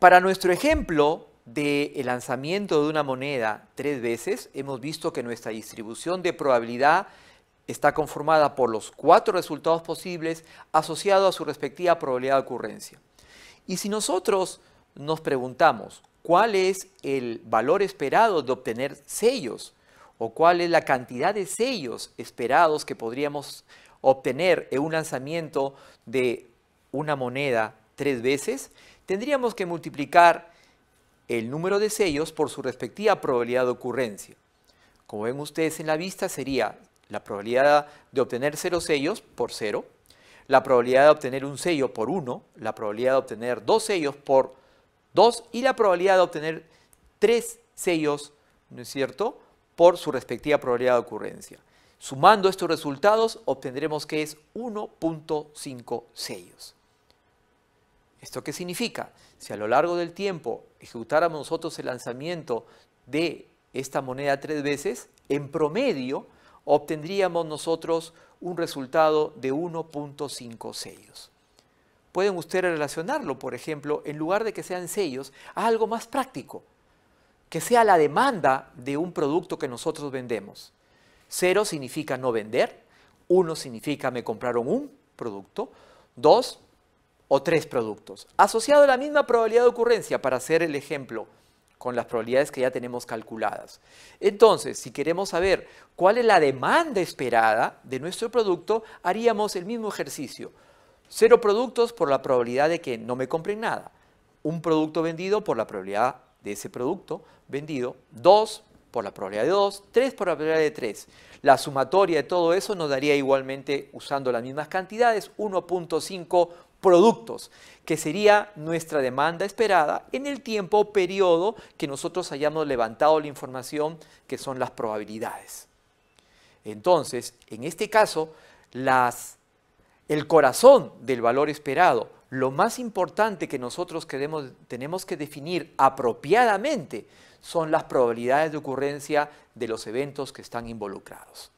Para nuestro ejemplo de de lanzamiento de una moneda tres veces, hemos visto que nuestra distribución de probabilidad está conformada por los cuatro resultados posibles asociados a su respectiva probabilidad de ocurrencia. Y si nosotros nos preguntamos cuál es el valor esperado de obtener sellos o cuál es la cantidad de sellos esperados que podríamos obtener en un lanzamiento de una moneda tres veces, tendríamos que multiplicar el número de sellos por su respectiva probabilidad de ocurrencia. Como ven ustedes en la vista, sería la probabilidad de obtener cero sellos por cero, la probabilidad de obtener un sello por uno, la probabilidad de obtener dos sellos por dos y la probabilidad de obtener tres sellos, ¿no es cierto?, por su respectiva probabilidad de ocurrencia. Sumando estos resultados obtendremos que es 1.5 sellos. ¿Esto qué significa? Si a lo largo del tiempo ejecutáramos nosotros el lanzamiento de esta moneda tres veces, en promedio obtendríamos nosotros un resultado de 1.5 sellos. Pueden ustedes relacionarlo, por ejemplo, en lugar de que sean sellos, a algo más práctico, que sea la demanda de un producto que nosotros vendemos. Cero significa no vender, uno significa me compraron un producto, dos o tres productos, asociado a la misma probabilidad de ocurrencia, para hacer el ejemplo, con las probabilidades que ya tenemos calculadas. Entonces, si queremos saber cuál es la demanda esperada de nuestro producto, haríamos el mismo ejercicio. Cero productos por la probabilidad de que no me compren nada. Un producto vendido por la probabilidad de ese producto vendido. Dos por la probabilidad de dos. Tres por la probabilidad de tres. La sumatoria de todo eso nos daría igualmente, usando las mismas cantidades, 1.5 productos, que sería nuestra demanda esperada en el tiempo o periodo que nosotros hayamos levantado la información, que son las probabilidades. Entonces, en este caso, las, el corazón del valor esperado, lo más importante que nosotros tenemos que definir apropiadamente son las probabilidades de ocurrencia de los eventos que están involucrados.